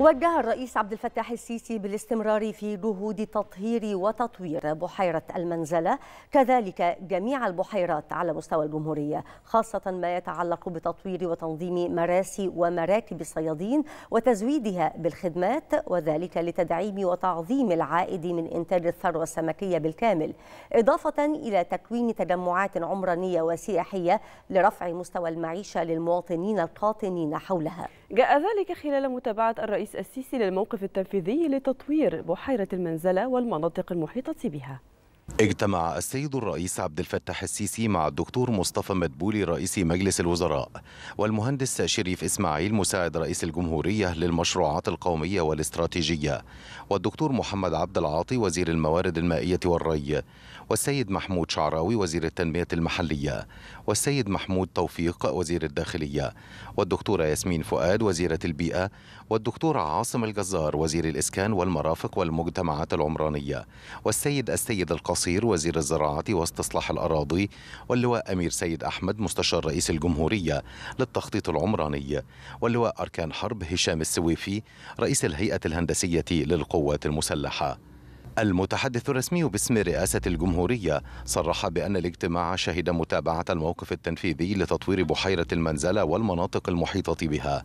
وجه الرئيس عبد الفتاح السيسي بالاستمرار في جهود تطهير وتطوير بحيرة المنزلة كذلك جميع البحيرات على مستوى الجمهورية خاصة ما يتعلق بتطوير وتنظيم مراسي ومراكب الصيادين وتزويدها بالخدمات وذلك لتدعيم وتعظيم العائد من إنتاج الثروة السمكية بالكامل إضافة إلى تكوين تجمعات عمرانية وسياحية لرفع مستوى المعيشة للمواطنين القاطنين حولها جاء ذلك خلال متابعة الرئيس الرئيس السيسي للموقف التنفيذي لتطوير بحيرة المنزلة والمناطق المحيطة بها اجتمع السيد الرئيس عبد الفتاح السيسي مع الدكتور مصطفى مدبولي رئيس مجلس الوزراء والمهندس شريف اسماعيل مساعد رئيس الجمهوريه للمشروعات القوميه والاستراتيجيه والدكتور محمد عبد العاطي وزير الموارد المائيه والري والسيد محمود شعراوي وزير التنميه المحليه والسيد محمود توفيق وزير الداخليه والدكتورة ياسمين فؤاد وزيرة البيئة والدكتور عاصم الجزار وزير الإسكان والمرافق والمجتمعات العمرانية والسيد السيد القصير وزير الزراعة واستصلاح الأراضي واللواء أمير سيد أحمد مستشار رئيس الجمهورية للتخطيط العمراني واللواء أركان حرب هشام السويفي رئيس الهيئة الهندسية للقوات المسلحة المتحدث الرسمي باسم رئاسة الجمهورية صرح بأن الاجتماع شهد متابعة الموقف التنفيذي لتطوير بحيرة المنزلة والمناطق المحيطة بها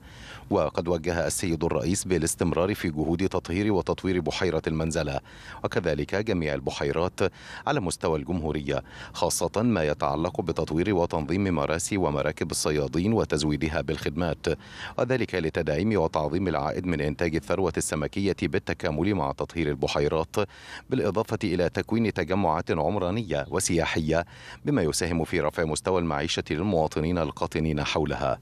وقد وجه السيد الرئيس بالاستمرار في جهود تطهير وتطوير بحيرة المنزلة وكذلك جميع البحيرات على مستوى الجمهورية خاصة ما يتعلق بتطوير وتنظيم مراسي ومراكب الصيادين وتزويدها بالخدمات وذلك لتدعيم وتعظيم العائد من إنتاج الثروة السمكية بالتكامل مع تطهير البحيرات بالإضافة إلى تكوين تجمعات عمرانية وسياحية بما يساهم في رفع مستوى المعيشة للمواطنين القاطنين حولها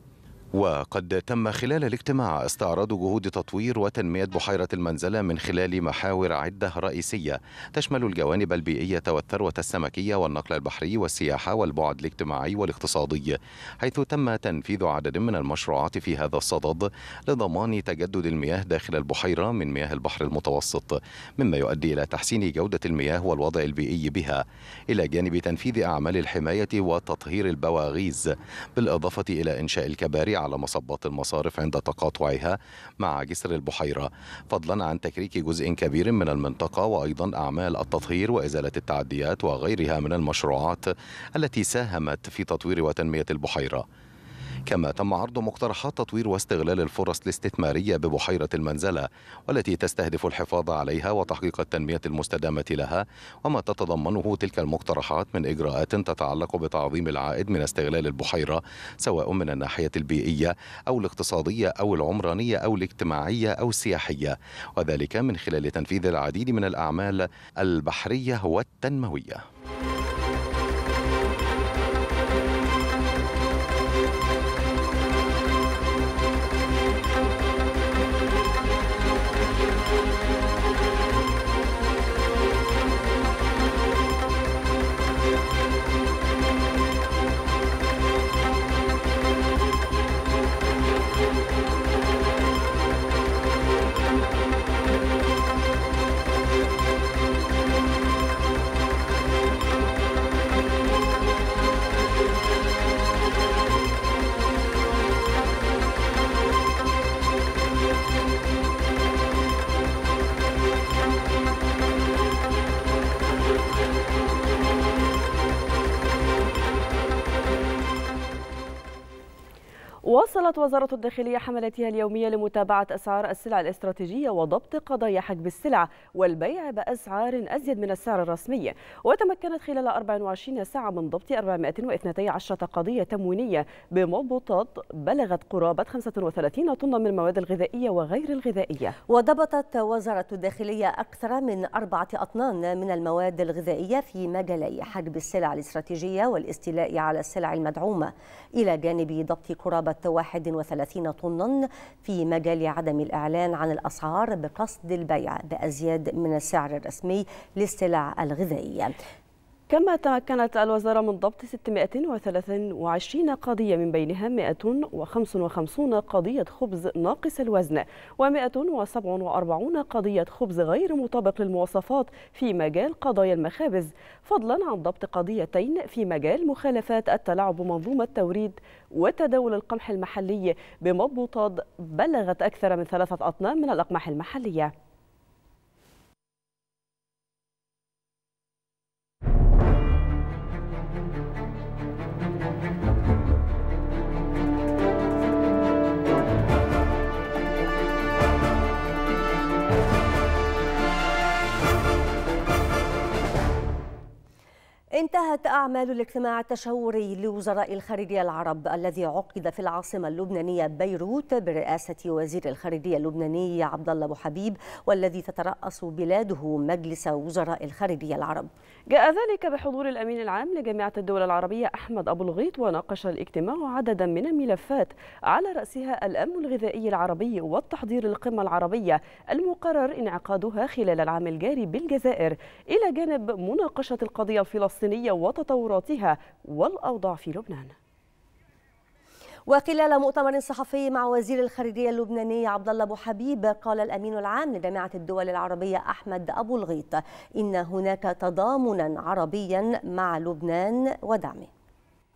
وقد تم خلال الاجتماع استعراض جهود تطوير وتنمية بحيرة المنزلة من خلال محاور عدة رئيسية تشمل الجوانب البيئية والثروة السمكية والنقل البحري والسياحة والبعد الاجتماعي والاقتصادي حيث تم تنفيذ عدد من المشروعات في هذا الصدد لضمان تجدد المياه داخل البحيرة من مياه البحر المتوسط مما يؤدي إلى تحسين جودة المياه والوضع البيئي بها إلى جانب تنفيذ أعمال الحماية وتطهير البواغيز بالإضافة إلى إنشاء الكباري على مصبات المصارف عند تقاطعها مع جسر البحيرة فضلا عن تكريك جزء كبير من المنطقة وأيضا أعمال التطهير وإزالة التعديات وغيرها من المشروعات التي ساهمت في تطوير وتنمية البحيرة كما تم عرض مقترحات تطوير واستغلال الفرص الاستثمارية ببحيرة المنزلة والتي تستهدف الحفاظ عليها وتحقيق التنمية المستدامة لها وما تتضمنه تلك المقترحات من إجراءات تتعلق بتعظيم العائد من استغلال البحيرة سواء من الناحية البيئية أو الاقتصادية أو العمرانية أو الاجتماعية أو السياحية وذلك من خلال تنفيذ العديد من الأعمال البحرية والتنموية واصلت وزارة الداخلية حملاتها اليومية لمتابعة أسعار السلع الاستراتيجية وضبط قضايا حجب السلع والبيع بأسعار أزيد من السعر الرسمي وتمكنت خلال 24 ساعة من ضبط 412 قضية تموينية بمضبوطات بلغت قرابة 35 طن من المواد الغذائية وغير الغذائية وضبطت وزارة الداخلية أكثر من أربعة أطنان من المواد الغذائية في مجالي حجب السلع الاستراتيجية والاستيلاء على السلع المدعومة إلى جانب ضبط قرابة قرابة 31 طنا في مجال عدم الإعلان عن الأسعار بقصد البيع بأزيد من السعر الرسمي للسلع الغذائية كما تمكنت الوزارة من ضبط 623 قضية من بينها 155 قضية خبز ناقص الوزن و147 قضية خبز غير مطابق للمواصفات في مجال قضايا المخابز فضلا عن ضبط قضيتين في مجال مخالفات التلاعب بمنظومة توريد وتداول القمح المحلي بمضبوطات بلغت أكثر من ثلاثة أطنان من الأقمح المحلية انتهت أعمال الاجتماع التشاوري لوزراء الخارجية العرب الذي عقد في العاصمة اللبنانية بيروت برئاسة وزير الخارجية اللبناني عبد الله أبو حبيب والذي تترأس بلاده مجلس وزراء الخارجية العرب. جاء ذلك بحضور الأمين العام لجامعة الدول العربية أحمد أبو الغيط وناقش الاجتماع عددا من الملفات على رأسها الأمن الغذائي العربي والتحضير للقمة العربية المقرر انعقادها خلال العام الجاري بالجزائر إلى جانب مناقشة القضية الفلسطينية الدولية وتطوراتها والأوضاع في لبنان وخلال مؤتمر صحفي مع وزير الخارجية اللبناني عبد الله أبو حبيب قال الأمين العام لجامعة الدول العربية أحمد أبو الغيط إن هناك تضامنا عربيا مع لبنان ودعمه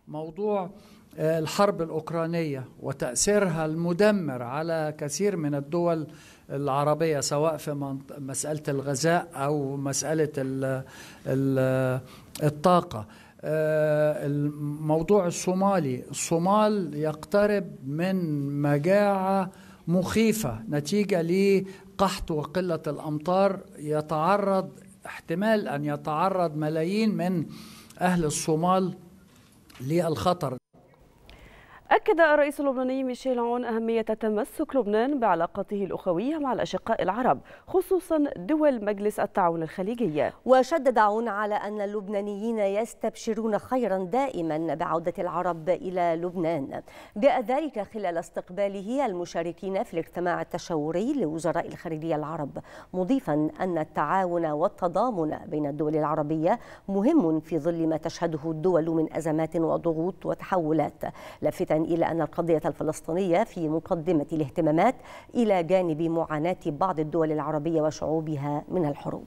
موضوع آه، الحرب الأوكرانية وتأثيرها المدمر على كثير من الدول العربية سواء في مسألة الغذاء أو مسألة ال الطاقة آه، الموضوع الصومالي الصومال يقترب من مجاعة مخيفة نتيجة لقحط وقلة الأمطار يتعرض احتمال أن يتعرض ملايين من أهل الصومال للخطر أكد الرئيس اللبناني ميشيل عون أهمية تمسك لبنان بعلاقته الأخوية مع الأشقاء العرب خصوصا دول مجلس التعاون الخليجي وشدد عون على أن اللبنانيين يستبشرون خيرا دائما بعودة العرب إلى لبنان جاء ذلك خلال استقباله المشاركين في الاجتماع التشاوري لوزراء الخارجية العرب مضيفا أن التعاون والتضامن بين الدول العربية مهم في ظل ما تشهده الدول من أزمات وضغوط وتحولات لافتا إلى إلى أن القضية الفلسطينية في مقدمة الاهتمامات إلى جانب معاناة بعض الدول العربية وشعوبها من الحروب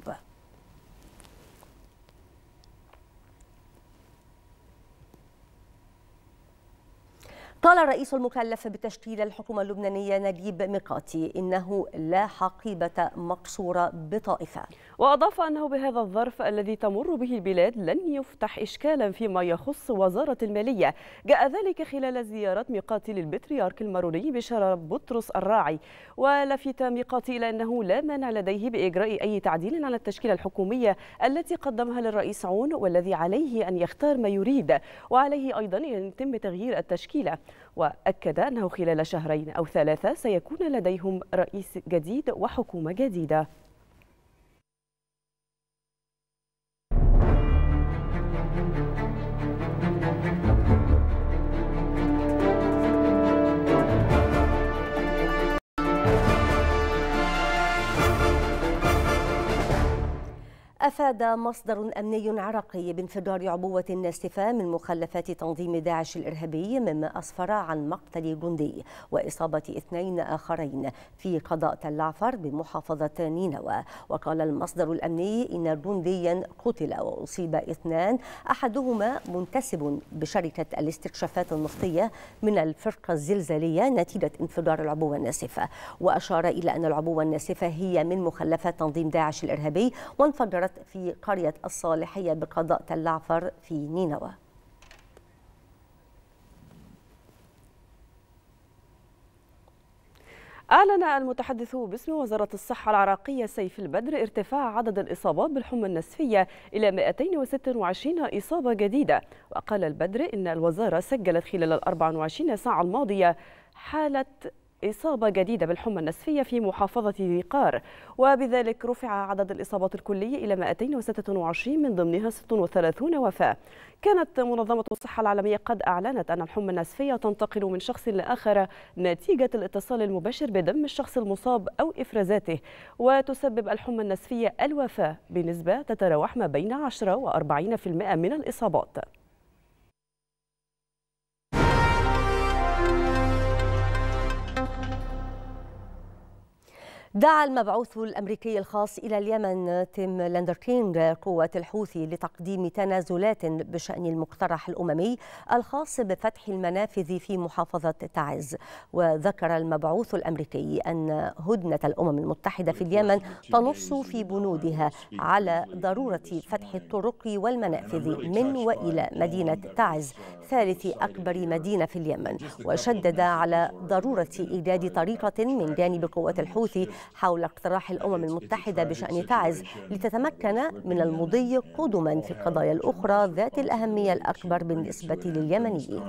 قال الرئيس المكلف بتشكيل الحكومة اللبنانية نجيب ميقاتي إنه لا حقيبة مقصورة بطائفة وأضاف أنه بهذا الظرف الذي تمر به البلاد لن يفتح إشكالا فيما يخص وزارة المالية جاء ذلك خلال زيارة ميقاتي للبطريرك الماروني بشارة بطرس الراعي ولفت ميقاتي إلى أنه لا مانع لديه بإجراء أي تعديل على التشكيلة الحكومية التي قدمها للرئيس عون والذي عليه أن يختار ما يريد وعليه أيضا أن يتم تغيير التشكيلة وأكد أنه خلال شهرين أو ثلاثة سيكون لديهم رئيس جديد وحكومة جديدة أفاد مصدر أمني عراقي بانفجار عبوة ناسفة من مخلفات تنظيم داعش الإرهابي مما أسفر عن مقتل جندي وإصابة اثنين آخرين في قضاء العفر بمحافظة نينوى وقال المصدر الأمني إن جنديا قتل وأصيب اثنان أحدهما منتسب بشركة الاستكشافات النفطية من الفرقة الزلزالية نتيجة انفجار العبوة الناسفة وأشار إلى أن العبوة الناسفة هي من مخلفات تنظيم داعش الإرهابي وانفجرت انفجرت في قرية الصالحية بقضاء تلعفر في نينوى أعلن المتحدث باسم وزارة الصحة العراقية سيف البدر ارتفاع عدد الإصابات بالحمى النسفية إلى 226 إصابة جديدة وقال البدر إن الوزارة سجلت خلال ال 24 ساعة الماضية حالة إصابة جديدة بالحمى النسفية في محافظة ذي قار وبذلك رفع عدد الإصابات الكلية إلى 226 من ضمنها 36 وفاة كانت منظمة الصحة العالمية قد أعلنت أن الحمى النسفية تنتقل من شخص لآخر نتيجة الاتصال المباشر بدم الشخص المصاب أو إفرازاته وتسبب الحمى النسفية الوفاة بنسبة تتراوح ما بين 10 و40% من الإصابات دعا المبعوث الأمريكي الخاص إلى اليمن تيم لاندركينغ قوة الحوثي لتقديم تنازلات بشأن المقترح الأممي الخاص بفتح المنافذ في محافظة تعز وذكر المبعوث الأمريكي أن هدنة الأمم المتحدة في اليمن تنص في بنودها على ضرورة فتح الطرق والمنافذ من وإلى مدينة تعز ثالث أكبر مدينة في اليمن وشدد على ضرورة إيجاد طريقة من جانب قوات الحوثي حول اقتراح الأمم المتحدة بشأن تعز لتتمكن من المضي قدما في القضايا الأخرى ذات الأهمية الأكبر بالنسبة لليمنيين.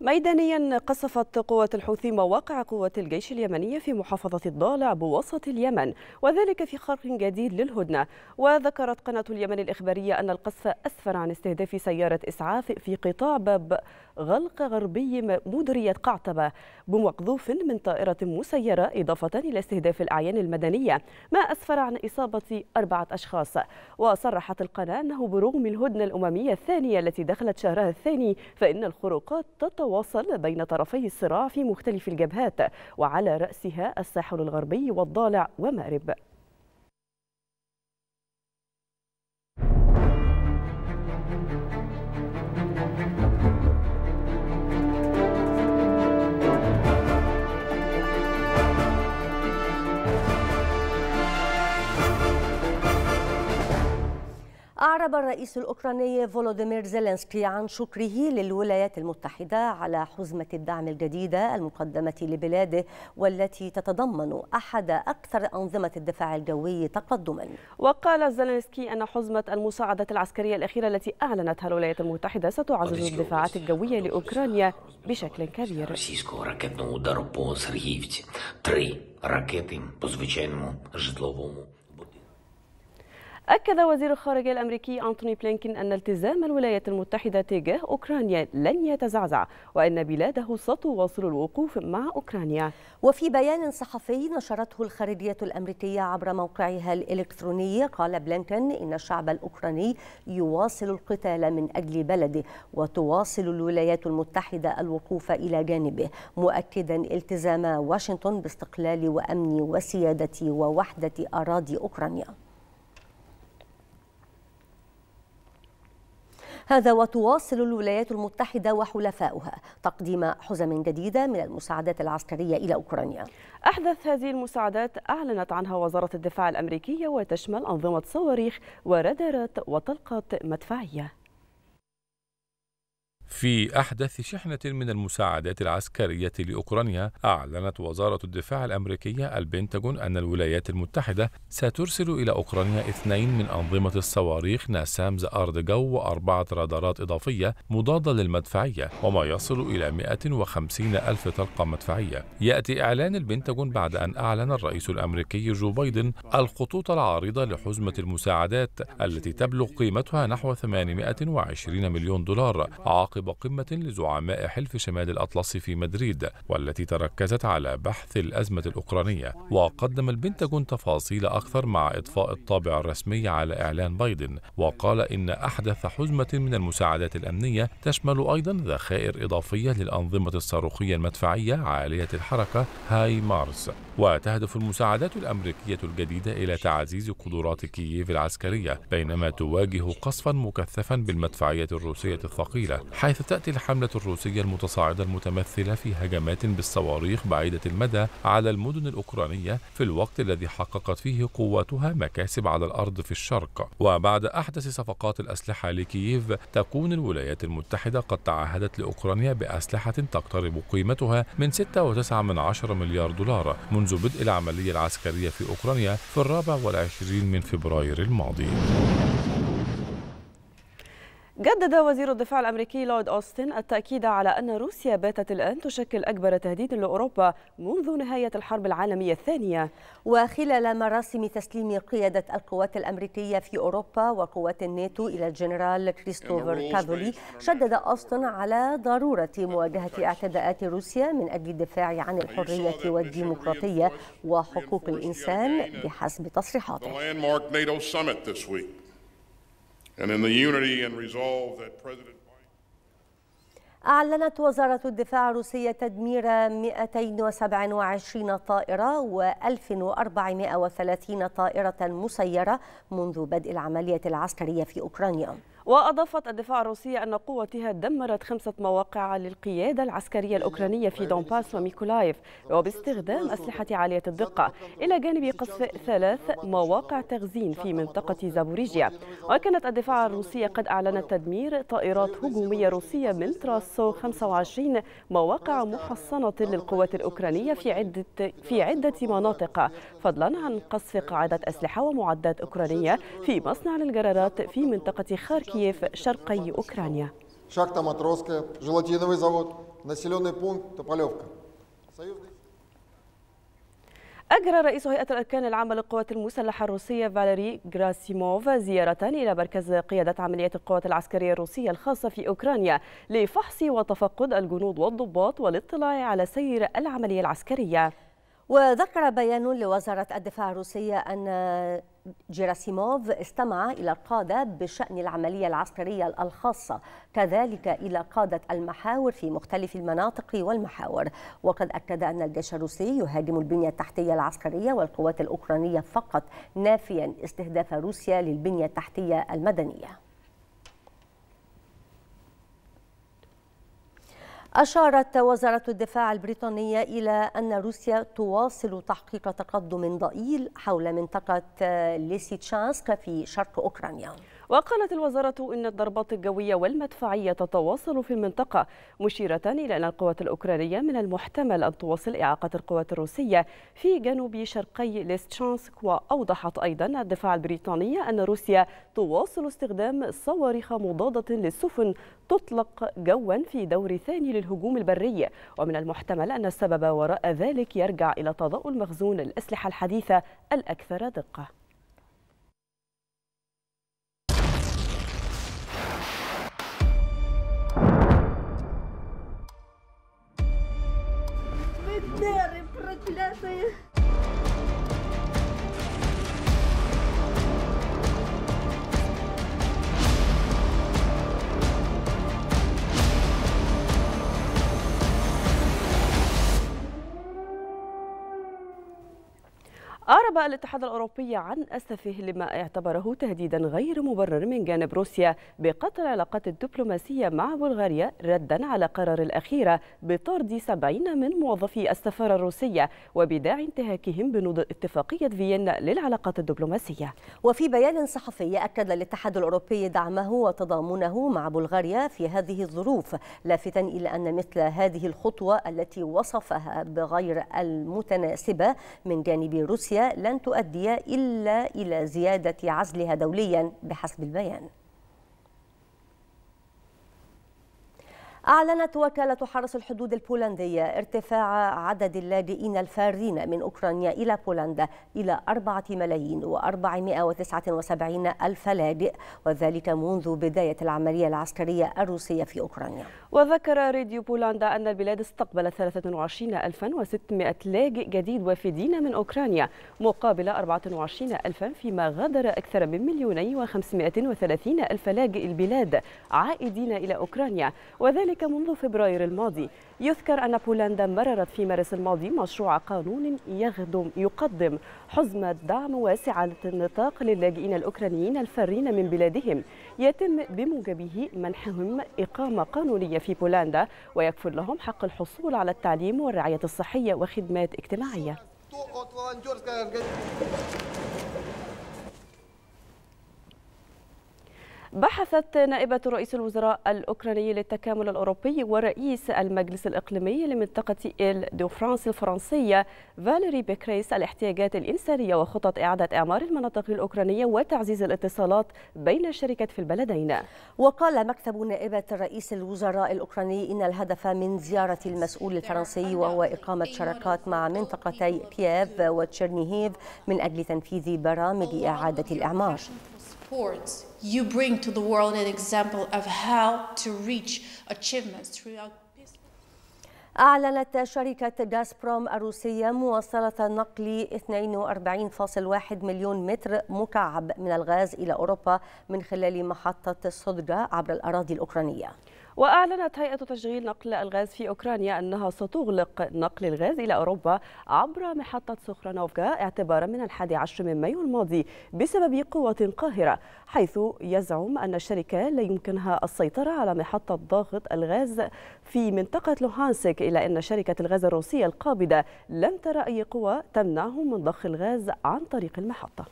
ميدانيا قصفت قوة الحوثي مواقع قوة الجيش اليمنية في محافظة الضالع بوسط اليمن وذلك في خرق جديد للهدنة وذكرت قناة اليمن الإخبارية أن القصف أسفر عن استهداف سيارة إسعاف في قطاع باب غلق غربي مدرية قعتبة بمقذوف من طائرة مسيرة إضافة إلى استهداف الأعيان المدنية ما أسفر عن إصابة أربعة أشخاص وصرحت القناة أنه برغم الهدنة الأممية الثانية التي دخلت شهرها الثاني فإن الخروقات تطور تتواصل بين طرفي الصراع في مختلف الجبهات وعلى رأسها الساحل الغربي والضالع ومأرب أعرب الرئيس الأوكراني فولوديمير زيلنسكي عن شكره للولايات المتحدة على حزمة الدعم الجديدة المقدمة لبلاده والتي تتضمن أحد أكثر أنظمة الدفاع الجوي تقدما وقال زيلنسكي أن حزمة المساعدة العسكرية الأخيرة التي أعلنتها الولايات المتحدة ستعزز الدفاعات الجوية لأوكرانيا بشكل كبير أكد وزير الخارجية الأمريكي أنتوني بلينكين أن التزام الولايات المتحدة تجاه أوكرانيا لن يتزعزع وأن بلاده ستواصل الوقوف مع أوكرانيا وفي بيان صحفي نشرته الخارجية الأمريكية عبر موقعها الإلكتروني قال بلينكين إن الشعب الأوكراني يواصل القتال من أجل بلده وتواصل الولايات المتحدة الوقوف إلى جانبه مؤكدا التزام واشنطن باستقلال وأمن وسيادة ووحدة أراضي أوكرانيا هذا وتواصل الولايات المتحدة وحلفاؤها تقديم حزم جديدة من المساعدات العسكرية إلى أوكرانيا أحدث هذه المساعدات أعلنت عنها وزارة الدفاع الأمريكية وتشمل أنظمة صواريخ ورادارات وطلقات مدفعية في أحدث شحنة من المساعدات العسكرية لأوكرانيا أعلنت وزارة الدفاع الأمريكية البنتاغون أن الولايات المتحدة سترسل إلى أوكرانيا اثنين من أنظمة الصواريخ ناسامز أرض جو وأربعة رادارات إضافية مضادة للمدفعية وما يصل إلى 150 ألف طلقة مدفعية يأتي إعلان البنتاغون بعد أن أعلن الرئيس الأمريكي جو بايدن الخطوط العارضة لحزمة المساعدات التي تبلغ قيمتها نحو 820 مليون دولار عقب عقب قمة لزعماء حلف شمال الأطلس في مدريد والتي تركزت على بحث الأزمة الأوكرانية وقدم البنتاجون تفاصيل أكثر مع إضفاء الطابع الرسمي على إعلان بايدن وقال إن أحدث حزمة من المساعدات الأمنية تشمل أيضا ذخائر إضافية للأنظمة الصاروخية المدفعية عالية الحركة هاي مارس وتهدف المساعدات الأمريكية الجديدة إلى تعزيز قدرات كييف العسكرية بينما تواجه قصفا مكثفا بالمدفعية الروسية الثقيلة حيث تأتي الحملة الروسية المتصاعدة المتمثلة في هجمات بالصواريخ بعيدة المدى على المدن الأوكرانية في الوقت الذي حققت فيه قواتها مكاسب على الأرض في الشرق وبعد أحدث صفقات الأسلحة لكييف تكون الولايات المتحدة قد تعهدت لأوكرانيا بأسلحة تقترب قيمتها من 6.9 من عشر مليار دولار منذ بدء العملية العسكرية في أوكرانيا في الرابع والعشرين من فبراير الماضي جدد وزير الدفاع الأمريكي لويد أوستن التأكيد على أن روسيا باتت الآن تشكل أكبر تهديد لأوروبا منذ نهاية الحرب العالمية الثانية وخلال مراسم تسليم قيادة القوات الأمريكية في أوروبا وقوات الناتو إلى الجنرال كريستوفر كافولي شدد أوستن على ضرورة مواجهة اعتداءات روسيا من أجل الدفاع عن الحرية والديمقراطية وحقوق الإنسان بحسب تصريحاته and in the unity and resolve that President أعلنت وزارة الدفاع الروسية تدمير 227 طائرة و1430 طائرة مسيرة منذ بدء العملية العسكرية في أوكرانيا وأضافت الدفاع الروسية أن قوتها دمرت خمسة مواقع للقيادة العسكرية الأوكرانية في دونباس وميكولايف وباستخدام أسلحة عالية الدقة إلى جانب قصف ثلاث مواقع تخزين في منطقة زابوريجيا وكانت الدفاع الروسية قد أعلنت تدمير طائرات هجومية روسية من تراسو 25 مواقع محصنة للقوات الأوكرانية في عدة في عدة مناطق فضلا عن قصف قاعدة أسلحة ومعدات أوكرانية في مصنع للجرارات في منطقة خاركي كييف شرقي أوكرانيا شاكتا ماتروسكا جلاتينوي завод, населенный пункт Тополевка. أجرى رئيس هيئة الأركان العامة للقوات المسلحة الروسية فاليري غراسيموف زيارة إلى مركز قيادة عمليات القوات العسكرية الروسية الخاصة في أوكرانيا لفحص وتفقد الجنود والضباط والاطلاع على سير العملية العسكرية وذكر بيان لوزارة الدفاع الروسية أن جيراسيموف استمع إلى القادة بشأن العملية العسكرية الخاصة كذلك إلى قادة المحاور في مختلف المناطق والمحاور وقد أكد أن الجيش الروسي يهاجم البنية التحتية العسكرية والقوات الأوكرانية فقط نافيا استهداف روسيا للبنية التحتية المدنية أشارت وزارة الدفاع البريطانية إلى أن روسيا تواصل تحقيق تقدم ضئيل حول منطقة ليسيتشانسك في شرق أوكرانيا وقالت الوزارة إن الضربات الجوية والمدفعية تتواصل في المنطقة مشيرة إلى أن القوات الأوكرانية من المحتمل أن تواصل إعاقة القوات الروسية في جنوب شرقي ليستشانسك وأوضحت أيضا الدفاع البريطاني أن روسيا تواصل استخدام صواريخ مضادة للسفن تطلق جوا في دور ثاني للهجوم البري ومن المحتمل أن السبب وراء ذلك يرجع إلى تضاؤل مخزون الأسلحة الحديثة الأكثر دقة 对。نوب الاتحاد الأوروبي عن أسفه لما اعتبره تهديدا غير مبرر من جانب روسيا بقطع العلاقات الدبلوماسية مع بلغاريا ردا على قرار الأخيرة بطرد 70 من موظفي السفارة الروسية وبداعي انتهاكهم بنود اتفاقية فيينا للعلاقات الدبلوماسية وفي بيان صحفي أكد الاتحاد الأوروبي دعمه وتضامنه مع بلغاريا في هذه الظروف لافتا إلى أن مثل هذه الخطوة التي وصفها بغير المتناسبة من جانب روسيا لا لن تؤدي إلا إلى زيادة عزلها دوليا بحسب البيان أعلنت وكالة حرس الحدود البولندية ارتفاع عدد اللاجئين الفارين من أوكرانيا إلى بولندا إلى أربعة ملايين وتسعة وسبعين ألف لاجئ وذلك منذ بداية العملية العسكرية الروسية في أوكرانيا وذكر راديو بولندا أن البلاد استقبلت 23600 لاجئ جديد وافدين من أوكرانيا مقابل 24000 فيما غادر أكثر من مليوني و530 ألف لاجئ البلاد عائدين إلى أوكرانيا وذلك وذلك منذ فبراير الماضي يذكر أن بولندا مررت في مارس الماضي مشروع قانون يخدم يقدم حزمة دعم واسعة النطاق للاجئين الأوكرانيين الفارين من بلادهم يتم بموجبه منحهم إقامة قانونية في بولندا ويكفل لهم حق الحصول على التعليم والرعاية الصحية وخدمات اجتماعية بحثت نائبة رئيس الوزراء الأوكراني للتكامل الأوروبي ورئيس المجلس الإقليمي لمنطقة إيل دو فرانس الفرنسية فاليري بيكريس الاحتياجات الإنسانية وخطط إعادة إعمار المناطق الأوكرانية وتعزيز الاتصالات بين الشركات في البلدين وقال مكتب نائبة رئيس الوزراء الأوكراني إن الهدف من زيارة المسؤول الفرنسي وهو إقامة شراكات مع منطقتي كييف وتشيرنيهيف من أجل تنفيذ برامج إعادة الإعمار. you bring to the world an example of how to reach achievements throughout أعلنت شركة غازبروم الروسية مواصلة نقل 42.1 مليون متر مكعب من الغاز إلى أوروبا من خلال محطة صدقة عبر الأراضي الأوكرانية وأعلنت هيئة تشغيل نقل الغاز في أوكرانيا أنها ستغلق نقل الغاز إلى أوروبا عبر محطة سخرانوفكا اعتبارا من الحادي عشر من مايو الماضي بسبب قوة قاهرة حيث يزعم أن الشركة لا يمكنها السيطرة على محطة ضغط الغاز في منطقة لوهانسك إلى أن شركة الغاز الروسية القابضة لم ترى أي قوة تمنعهم من ضخ الغاز عن طريق المحطة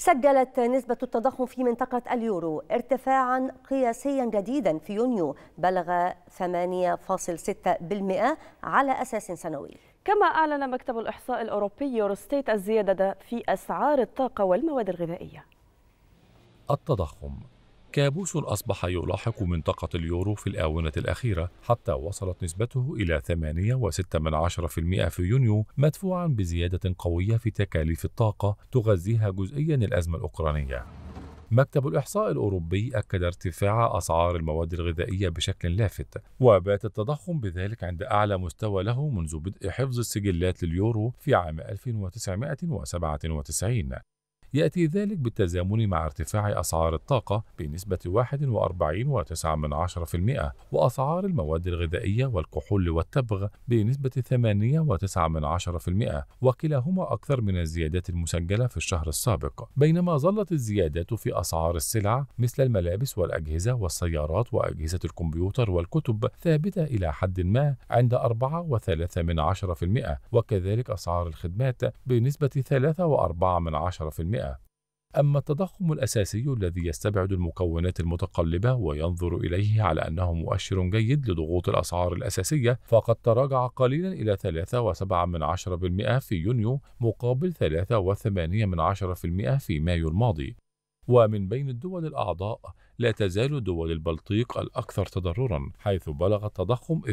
سجلت نسبة التضخم في منطقة اليورو ارتفاعا قياسيا جديدا في يونيو بلغ 8.6% على أساس سنوي كما أعلن مكتب الإحصاء الأوروبي يوروستيت الزيادة في أسعار الطاقة والمواد الغذائية التضخم كابوس أصبح يلاحق منطقة اليورو في الآونة الأخيرة حتى وصلت نسبته إلى 8.6% في يونيو مدفوعا بزيادة قوية في تكاليف الطاقة تغذيها جزئيا الأزمة الأوكرانية مكتب الإحصاء الأوروبي أكد ارتفاع أسعار المواد الغذائية بشكل لافت، وبات التضخم بذلك عند أعلى مستوى له منذ بدء حفظ السجلات لليورو في عام 1997 يأتي ذلك بالتزامن مع ارتفاع أسعار الطاقة بنسبة 41.9% وأسعار المواد الغذائية والكحول والتبغ بنسبة 8.9% وكلاهما أكثر من الزيادات المسجلة في الشهر السابق بينما ظلت الزيادات في أسعار السلع مثل الملابس والأجهزة والسيارات وأجهزة الكمبيوتر والكتب ثابتة إلى حد ما عند 4.3% وكذلك أسعار الخدمات بنسبة 3.4% أما التضخم الأساسي الذي يستبعد المكونات المتقلبة وينظر إليه على أنه مؤشر جيد لضغوط الأسعار الأساسية فقد تراجع قليلا إلى 3.7% في يونيو مقابل 3.8% في مايو الماضي ومن بين الدول الأعضاء لا تزال دول البلطيق الأكثر تضررا حيث بلغ التضخم 22%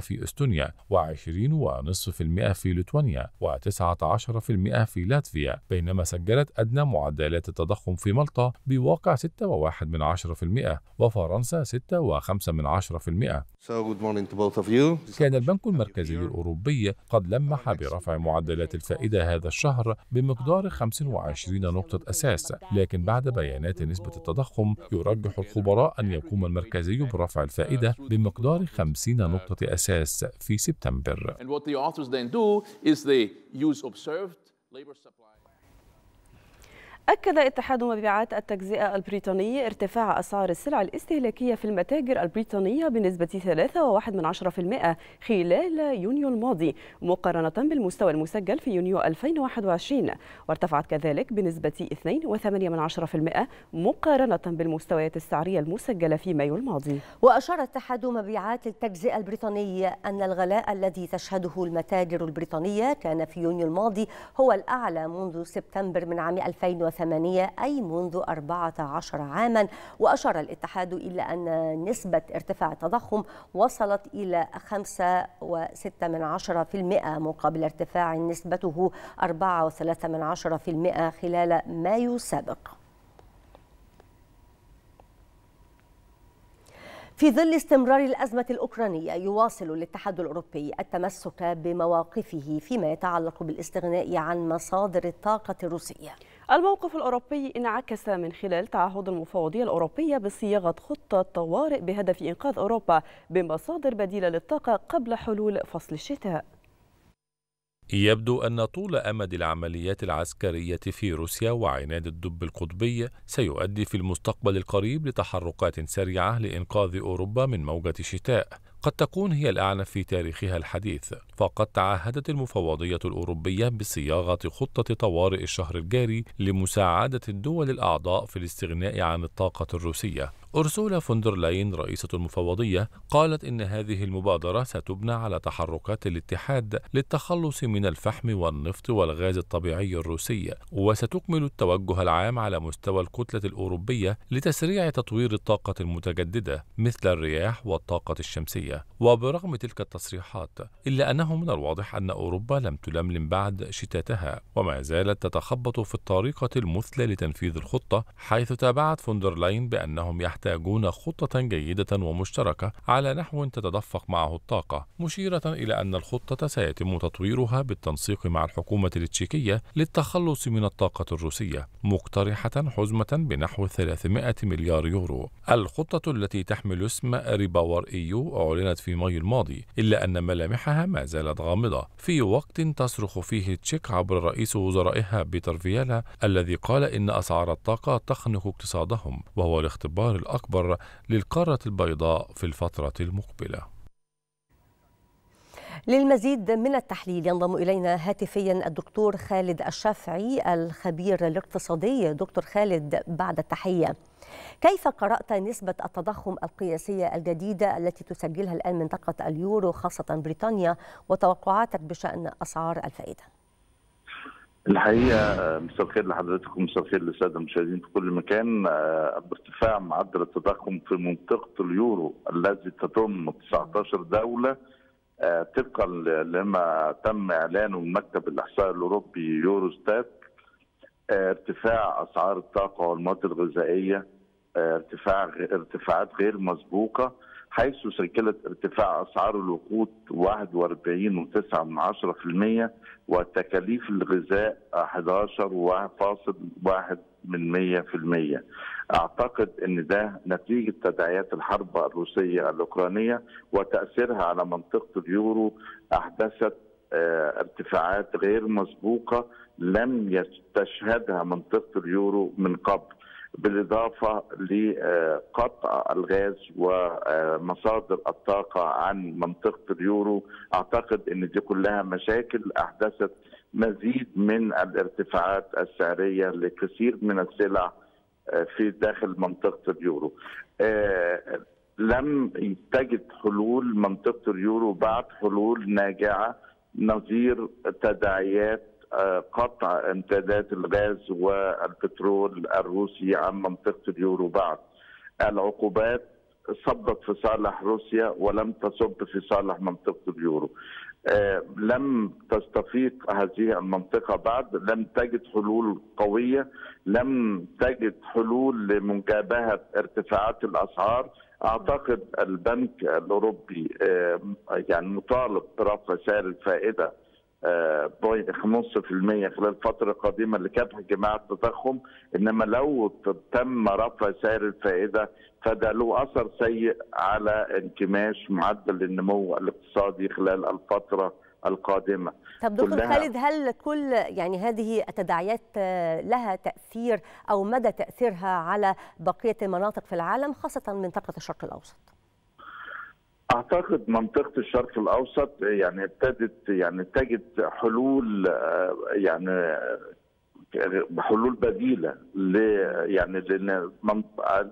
في استونيا و20.5% في لتوانيا و19% في لاتفيا بينما سجلت أدنى معدلات التضخم في مالطا بواقع 6.1% وفرنسا 6.5% كان البنك المركزي الأوروبي قد لمح برفع معدلات الفائدة هذا الشهر بمقدار 25 نقطة أساس لكن بعد بيانات نسبة التضخم التضخم يرجح الخبراء أن يقوم المركزي برفع الفائدة بمقدار 50 نقطة أساس في سبتمبر. أكد اتحاد مبيعات التجزئة البريطاني ارتفاع أسعار السلع الاستهلاكية في المتاجر البريطانية بنسبة 3.1% خلال يونيو الماضي مقارنة بالمستوى المسجل في يونيو 2021 وارتفعت كذلك بنسبة 2.8% مقارنة بالمستويات السعرية المسجلة في مايو الماضي وأشار اتحاد مبيعات التجزئة البريطاني أن الغلاء الذي تشهده المتاجر البريطانية كان في يونيو الماضي هو الأعلى منذ سبتمبر من عام 2021 2008 أي منذ 14 عاما وأشار الاتحاد إلى أن نسبة ارتفاع التضخم وصلت إلى 5.6% مقابل ارتفاع نسبته 4.3% خلال مايو سابق في ظل استمرار الأزمة الأوكرانية يواصل الاتحاد الأوروبي التمسك بمواقفه فيما يتعلق بالاستغناء عن مصادر الطاقة الروسية الموقف الأوروبي انعكس من خلال تعهد المفوضية الأوروبية بصياغة خطة طوارئ بهدف إنقاذ أوروبا بمصادر بديلة للطاقة قبل حلول فصل الشتاء يبدو أن طول أمد العمليات العسكرية في روسيا وعناد الدب القطبي سيؤدي في المستقبل القريب لتحركات سريعة لإنقاذ أوروبا من موجة شتاء قد تكون هي الأعنف في تاريخها الحديث فقد تعهدت المفوضية الأوروبية بصياغة خطة طوارئ الشهر الجاري لمساعدة الدول الأعضاء في الاستغناء عن الطاقة الروسية أرسولا فوندرلاين رئيسة المفوضية قالت إن هذه المبادرة ستبنى على تحركات الاتحاد للتخلص من الفحم والنفط والغاز الطبيعي الروسي وستكمل التوجه العام على مستوى الكتلة الأوروبية لتسريع تطوير الطاقة المتجددة مثل الرياح والطاقة الشمسية وبرغم تلك التصريحات إلا أنه من الواضح أن أوروبا لم تلملم بعد شتاتها وما زالت تتخبط في الطريقة المثلى لتنفيذ الخطة حيث تابعت فوندرلاين بأنهم يحتاجون يحتاجون خطة جيدة ومشتركة على نحو تتدفق معه الطاقة مشيرة إلى أن الخطة سيتم تطويرها بالتنسيق مع الحكومة التشيكية للتخلص من الطاقة الروسية مقترحة حزمة بنحو 300 مليار يورو الخطة التي تحمل اسم ريباور إيو أعلنت في مايو الماضي إلا أن ملامحها ما زالت غامضة في وقت تصرخ فيه التشيك عبر رئيس وزرائها بيتر فيالا الذي قال إن أسعار الطاقة تخنق اقتصادهم وهو الاختبار الأكبر أكبر للقارة البيضاء في الفترة المقبلة للمزيد من التحليل ينضم إلينا هاتفيا الدكتور خالد الشافعي الخبير الاقتصادي دكتور خالد بعد التحية كيف قرأت نسبة التضخم القياسية الجديدة التي تسجلها الآن منطقة اليورو خاصة بريطانيا وتوقعاتك بشأن أسعار الفائدة؟ الحقيقه مساء الخير لحضرتكم مساء الخير للساده المشاهدين في كل مكان آه، بارتفاع معدل التضخم في منطقه اليورو الذي تضم 19 دوله آه، طبقا لما تم اعلانه من مكتب الاحصاء الاوروبي يوروستات آه، ارتفاع اسعار الطاقه والمواد الغذائيه ارتفاع ارتفاعات غير مسبوقه حيث سجلت ارتفاع اسعار الوقود 41.9% وتكاليف الغذاء 11.1 من 100% اعتقد ان ده نتيجه تداعيات الحرب الروسيه الاوكرانيه وتاثيرها على منطقه اليورو احدثت آه، ارتفاعات غير مسبوقه لم تشهدها منطقه اليورو من قبل بالاضافه لقطع الغاز ومصادر الطاقه عن منطقه اليورو اعتقد ان دي كلها مشاكل احدثت مزيد من الارتفاعات السعريه لكثير من السلع في داخل منطقه اليورو لم تجد حلول منطقه اليورو بعد حلول ناجعه نظير تداعيات قطع امدادات الغاز والبترول الروسي عن منطقه اليورو بعد العقوبات صبت في صالح روسيا ولم تصب في صالح منطقه اليورو آه، لم تستفيق هذه المنطقة بعد لم تجد حلول قوية لم تجد حلول لمجابهة ارتفاعات الأسعار أعتقد البنك الأوروبي آه، يعني مطالب برفع سعر الفائدة 0.5% آه، خلال الفترة القادمة لكبح جماعة التضخم إنما لو تم رفع سعر الفائدة فده له أثر سيء على انكماش معدل النمو الاقتصادي خلال الفترة القادمه طب دكتور خالد هل كل يعني هذه التداعيات لها تاثير او مدى تاثيرها على بقيه المناطق في العالم خاصه منطقه الشرق الاوسط اعتقد منطقه الشرق الاوسط يعني ابتدت يعني تجد حلول آه، يعني آه، حلول بديله ل يعني لان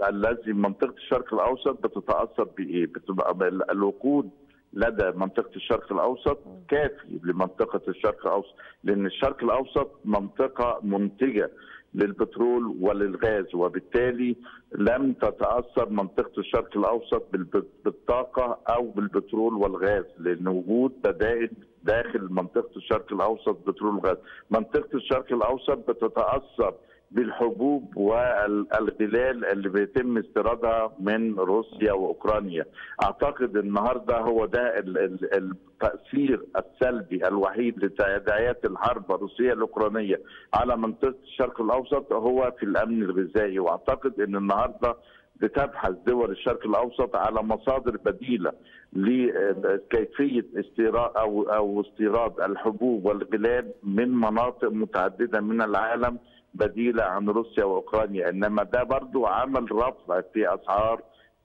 الذي منطقه الشرق الاوسط بتتاثر بايه؟ بتبقى الوقود لدى منطقه الشرق الاوسط كافي لمنطقه الشرق الاوسط لان الشرق الاوسط منطقه منتجه للبترول وللغاز وبالتالي لم تتاثر منطقه الشرق الاوسط بالطاقه او بالبترول والغاز لان وجود بدائل داخل منطقه الشرق الاوسط بترول وغاز منطقه الشرق الاوسط بتتاثر بالحبوب والغلال اللي بيتم استيرادها من روسيا واوكرانيا اعتقد النهارده هو ده التاثير السلبي الوحيد لتداعيات الحرب الروسيه الاوكرانيه على منطقه الشرق الاوسط هو في الامن الغذائي واعتقد ان النهارده بتبحث دول الشرق الاوسط على مصادر بديله لكيفيه استيراد او او استيراد الحبوب والغلال من مناطق متعدده من العالم بديلة عن روسيا وأوكرانيا إنما ده برضو عمل رفع في أسعار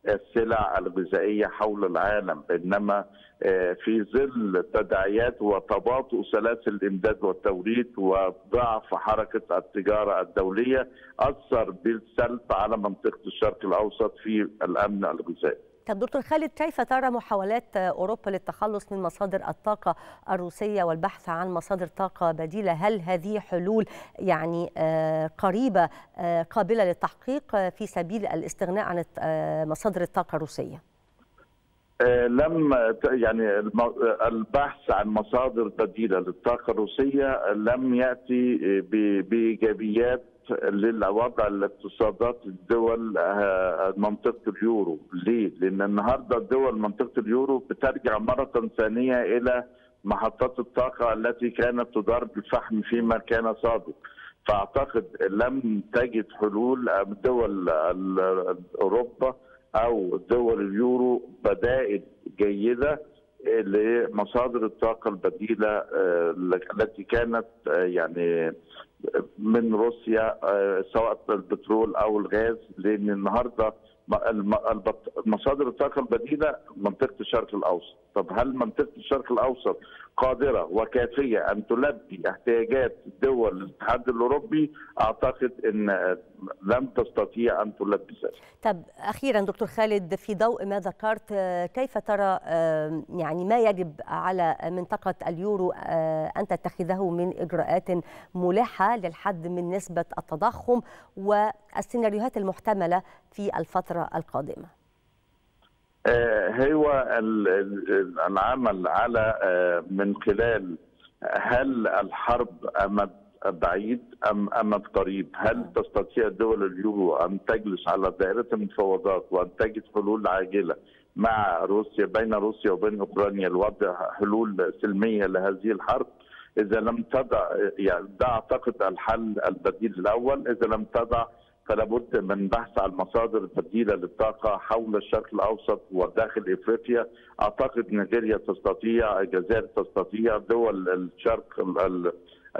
السلع الغذائية حول العالم إنما آه، في ظل تداعيات وتباطؤ سلاسل الإمداد والتوريد وضعف حركة التجارة الدولية أثر بالسلب على منطقة الشرق الأوسط في الأمن الغذائي طب دكتور خالد كيف ترى محاولات أوروبا للتخلص من مصادر الطاقة الروسية والبحث عن مصادر طاقة بديلة هل هذه حلول يعني آه، قريبة آه، قابلة للتحقيق في سبيل الاستغناء عن آه، مصادر الطاقة الروسية؟ لم يعني البحث عن مصادر بديله للطاقه الروسيه لم ياتي بايجابيات للوضع الاقتصادات الدول آه، منطقه اليورو، ليه؟ لان النهارده دول منطقه اليورو بترجع مره ثانيه الى محطات الطاقه التي كانت تدار بالفحم فيما كان سابق. فاعتقد لم تجد حلول آه، دول اوروبا او دول اليورو بدائل جيده لمصادر الطاقه البديله آه، التي كانت آه، يعني من روسيا آه، سواء البترول او الغاز لان النهارده مصادر الطاقه البديله منطقه الشرق الاوسط، طب هل منطقه الشرق الاوسط قادرة وكافية أن تلبي احتياجات دول الاتحاد الأوروبي أعتقد أن لم تستطيع أن تلبي ذلك طب أخيرا دكتور خالد في ضوء ما ذكرت كيف ترى يعني ما يجب على منطقة اليورو آه، أن تتخذه من إجراءات ملحة للحد من نسبة التضخم والسيناريوهات المحتملة في الفترة القادمة آه، هو العمل على آه، من خلال هل الحرب أمد بعيد أم أمد قريب هل تستطيع دول اليورو أن تجلس على دائرة المفاوضات وأن تجد حلول عاجلة مع روسيا بين روسيا وبين أوكرانيا لوضع حلول سلمية لهذه الحرب اذا لم تضع يعني ده اعتقد الحل البديل الاول اذا لم تضع فلابد من بحث عن مصادر بديله للطاقه حول الشرق الاوسط وداخل افريقيا اعتقد نيجيريا تستطيع الجزائر تستطيع دول الشرق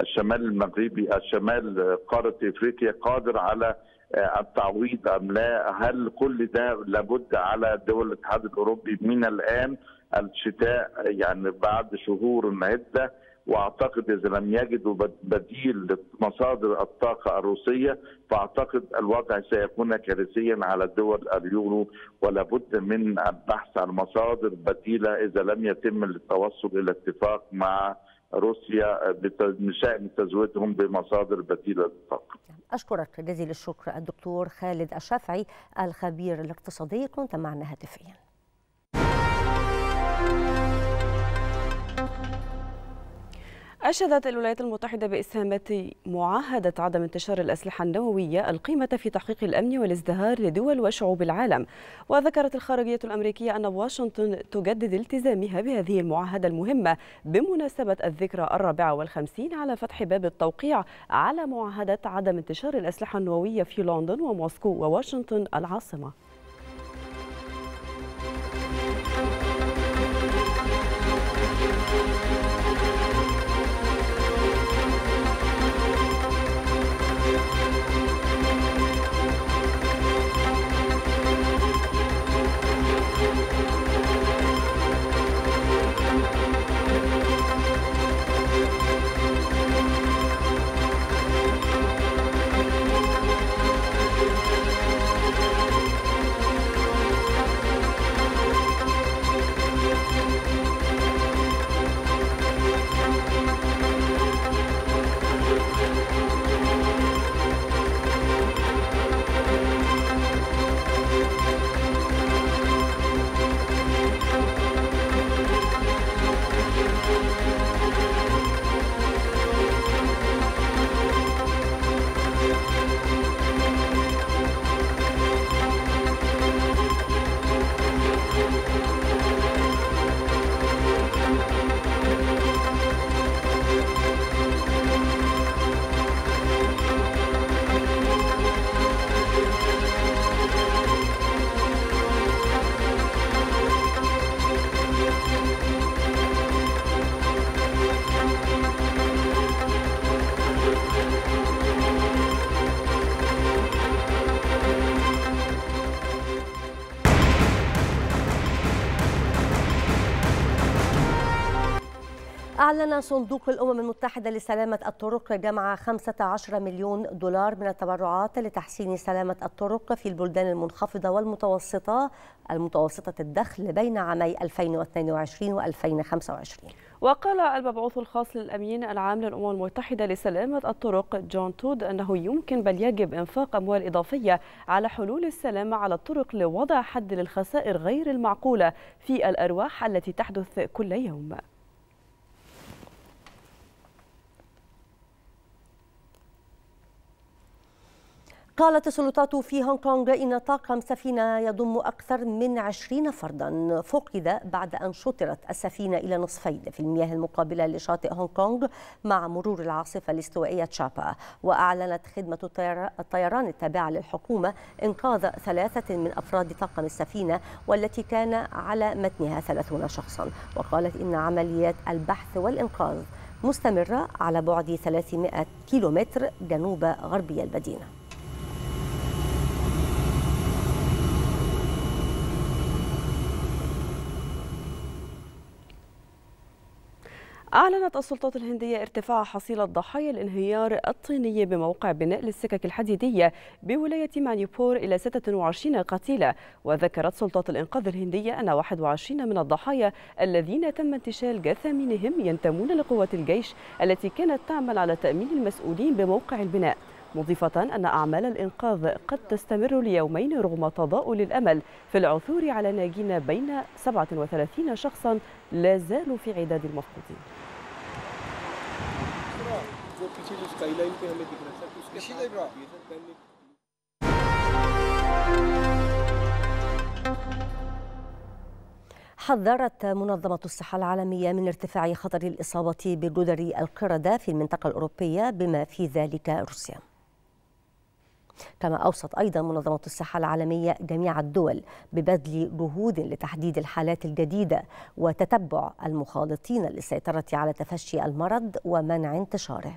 الشمال المغربي الشمال قاره افريقيا قادر على آه، التعويض ام لا هل كل ده لابد على دول الاتحاد الاوروبي من الان الشتاء يعني بعد شهور عده واعتقد اذا لم يجدوا بديل لمصادر الطاقه الروسيه فاعتقد الوضع سيكون كارثيا على دول اليورو ولا بد من البحث عن مصادر بديله اذا لم يتم التوصل الى اتفاق مع روسيا بشان تزويدهم بمصادر بديله للطاقه. اشكرك جزيل الشكر الدكتور خالد الشافعي الخبير الاقتصادي كنت معنا هاتفيا. أشهدت الولايات المتحدة بإسهامات معاهدة عدم انتشار الأسلحة النووية القيمة في تحقيق الأمن والازدهار لدول وشعوب العالم وذكرت الخارجية الأمريكية أن واشنطن تجدد التزامها بهذه المعاهدة المهمة بمناسبة الذكرى الرابعة والخمسين على فتح باب التوقيع على معاهدة عدم انتشار الأسلحة النووية في لندن وموسكو وواشنطن العاصمة أعلن صندوق الأمم المتحدة لسلامة الطرق جمع 15 مليون دولار من التبرعات لتحسين سلامة الطرق في البلدان المنخفضة والمتوسطة المتوسطة الدخل بين عامي 2022 و 2025 وقال المبعوث الخاص للأمين العام للأمم المتحدة لسلامة الطرق جون تود أنه يمكن بل يجب إنفاق أموال إضافية على حلول السلامة على الطرق لوضع حد للخسائر غير المعقولة في الأرواح التي تحدث كل يوم قالت السلطات في هونغ كونغ إن طاقم سفينة يضم أكثر من عشرين فردا فقد بعد أن شطرت السفينة إلى نصفين في المياه المقابلة لشاطئ هونغ كونغ مع مرور العاصفة الاستوائية تشابا وأعلنت خدمة الطيران التابعة للحكومة إنقاذ ثلاثة من أفراد طاقم السفينة والتي كان على متنها ثلاثون شخصا وقالت إن عمليات البحث والإنقاذ مستمرة على بعد 300 كيلومتر جنوب غربي المدينة أعلنت السلطات الهندية ارتفاع حصيلة ضحايا الانهيار الطيني بموقع بناء للسكك الحديدية بولاية مانيبور إلى 26 قتيلة وذكرت سلطات الإنقاذ الهندية أن 21 من الضحايا الذين تم انتشال جثامينهم ينتمون لقوات الجيش التي كانت تعمل على تأمين المسؤولين بموقع البناء مضيفة أن أعمال الإنقاذ قد تستمر ليومين رغم تضاؤل الأمل في العثور على ناجين بين 37 شخصا لا زالوا في عداد المفقودين चीज़ skyline पे हमें दिख रहा है उसके حذرت منظمة الصحة العالمية من ارتفاع خطر الإصابة بجدر القردة في المنطقة الأوروبية بما في ذلك روسيا كما أوصت أيضا منظمة الصحة العالمية جميع الدول ببذل جهود لتحديد الحالات الجديدة وتتبع المخالطين للسيطرة على تفشي المرض ومنع انتشاره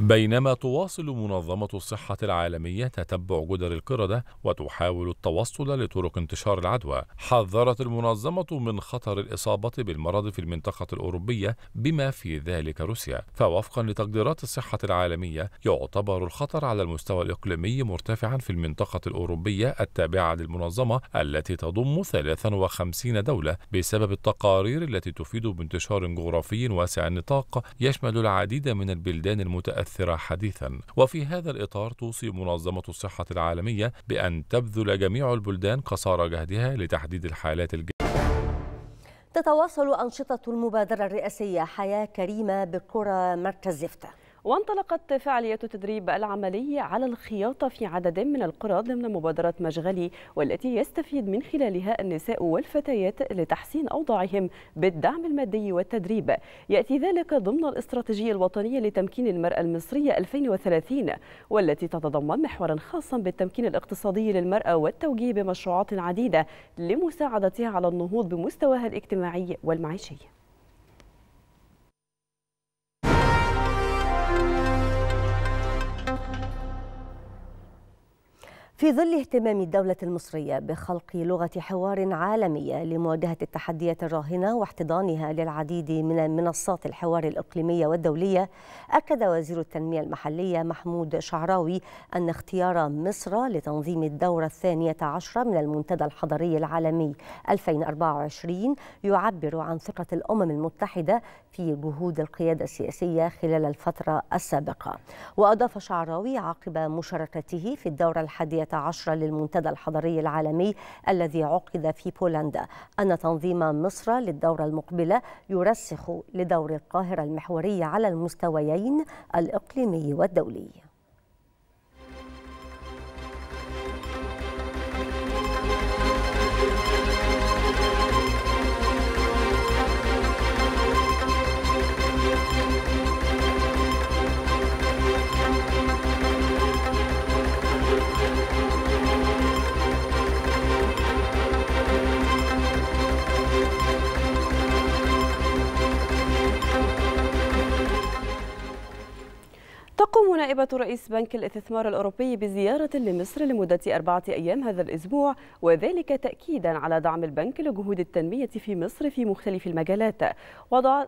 بينما تواصل منظمة الصحة العالمية تتبع جدر القردة وتحاول التوصل لطرق انتشار العدوى، حذرت المنظمة من خطر الإصابة بالمرض في المنطقة الأوروبية بما في ذلك روسيا، فوفقا لتقديرات الصحة العالمية يعتبر الخطر على المستوى الإقليمي مرتفعا في المنطقة الأوروبية التابعة للمنظمة التي تضم 53 دولة بسبب التقارير التي تفيد بانتشار جغرافي واسع النطاق يشمل العديد من البلدان المتأثرة المؤثرة حديثا وفي هذا الإطار توصي منظمة الصحة العالمية بأن تبذل جميع البلدان قصارى جهدها لتحديد الحالات الجديدة تتواصل أنشطة المبادرة الرئاسية حياة كريمة بكرة مركز زفتة وانطلقت فعالية تدريب العملي على الخياطة في عدد من القرى ضمن مبادرة مشغلي والتي يستفيد من خلالها النساء والفتيات لتحسين أوضاعهم بالدعم المادي والتدريب يأتي ذلك ضمن الاستراتيجية الوطنية لتمكين المرأة المصرية 2030 والتي تتضمن محورا خاصا بالتمكين الاقتصادي للمرأة والتوجيه بمشروعات عديدة لمساعدتها على النهوض بمستواها الاجتماعي والمعيشي في ظل اهتمام الدولة المصرية بخلق لغة حوار عالمية لمواجهة التحديات الراهنة واحتضانها للعديد من منصات الحوار الإقليمية والدولية أكد وزير التنمية المحلية محمود شعراوي أن اختيار مصر لتنظيم الدورة الثانية عشرة من المنتدى الحضري العالمي 2024 يعبر عن ثقة الأمم المتحدة في جهود القيادة السياسية خلال الفترة السابقة وأضاف شعراوي عقب مشاركته في الدورة الحادية عشر للمنتدى الحضري العالمي الذي عقد في بولندا أن تنظيم مصر للدورة المقبلة يرسخ لدور القاهرة المحورية على المستويين الإقليمي والدولي تقوم نائبة رئيس بنك الاستثمار الأوروبي بزيارة لمصر لمدة أربعة أيام هذا الأسبوع وذلك تأكيدا على دعم البنك لجهود التنمية في مصر في مختلف المجالات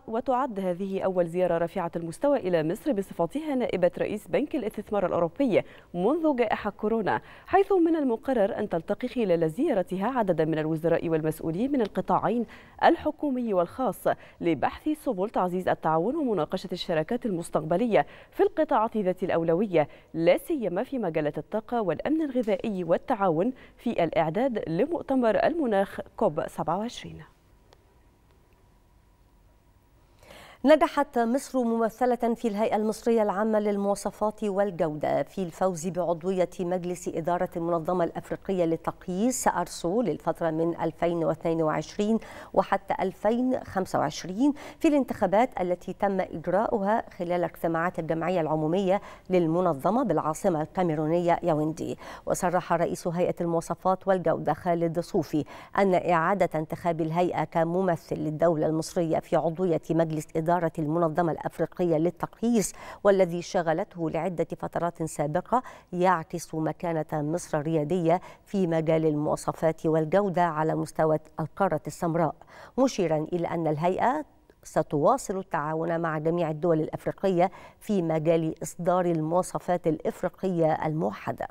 وتعد هذه أول زيارة رفيعة المستوى إلى مصر بصفتها نائبة رئيس بنك الاستثمار الأوروبي منذ جائحة كورونا حيث من المقرر أن تلتقي خلال زيارتها عددا من الوزراء والمسؤولين من القطاعين الحكومي والخاص لبحث سبل تعزيز التعاون ومناقشة الشراكات المستقبلية في القطاعات ذات الأولوية لا سيما في مجالات الطاقة والأمن الغذائي والتعاون في الإعداد لمؤتمر المناخ كوب 27 نجحت مصر ممثلة في الهيئة المصرية العامة للمواصفات والجودة في الفوز بعضوية مجلس إدارة المنظمة الأفريقية للتقييس أرسو للفترة من 2022 وحتى 2025 في الانتخابات التي تم إجراؤها خلال اجتماعات الجمعية العمومية للمنظمة بالعاصمة الكاميرونية ياوندي وصرح رئيس هيئة المواصفات والجودة خالد صوفي أن إعادة انتخاب الهيئة كممثل للدولة المصرية في عضوية مجلس إدارة إدارة المنظمة الأفريقية للتقييس والذي شغلته لعدة فترات سابقة يعكس مكانة مصر الريادية في مجال المواصفات والجودة على مستوى القارة السمراء مشيرا إلى أن الهيئة ستواصل التعاون مع جميع الدول الأفريقية في مجال إصدار المواصفات الإفريقية الموحدة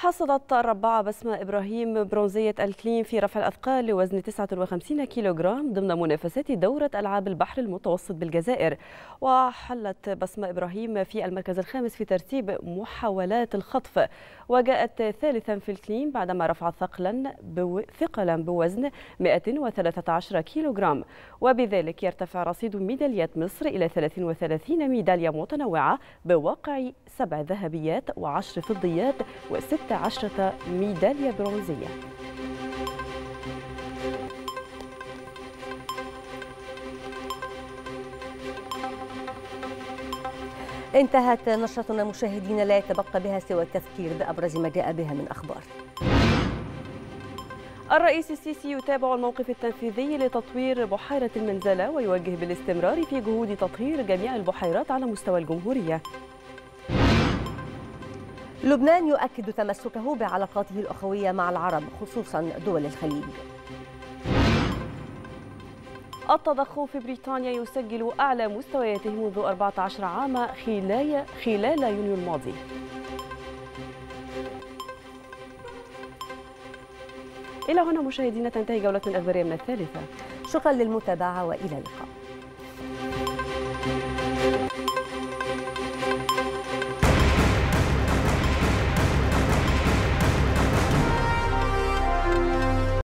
حصدت الربعة بسمة إبراهيم برونزية الكلين في رفع الأثقال لوزن 59 كيلوغرام ضمن منافسات دورة ألعاب البحر المتوسط بالجزائر وحلت بسمة إبراهيم في المركز الخامس في ترتيب محاولات الخطف وجاءت ثالثا في الكليم بعدما رفعت ثقلا بو... ثقلا بوزن 113 كيلوغرام وبذلك يرتفع رصيد ميداليات مصر إلى 33 ميدالية متنوعة بواقع سبع ذهبيات وعشر فضيات و16 ميدالية برونزية انتهت نشرتنا مشاهدينا لا يتبقى بها سوى التذكير بأبرز ما جاء بها من أخبار الرئيس السيسي يتابع الموقف التنفيذي لتطوير بحيرة المنزلة ويوجه بالاستمرار في جهود تطهير جميع البحيرات على مستوى الجمهورية لبنان يؤكد تمسكه بعلاقاته الأخوية مع العرب خصوصا دول الخليج التضخم في بريطانيا يسجل أعلى مستوياته منذ 14 عاما خلال, خلال يونيو الماضي إلى هنا مشاهدينا تنتهي جولتنا الأخبارية من الثالثة شكرا للمتابعة وإلى اللقاء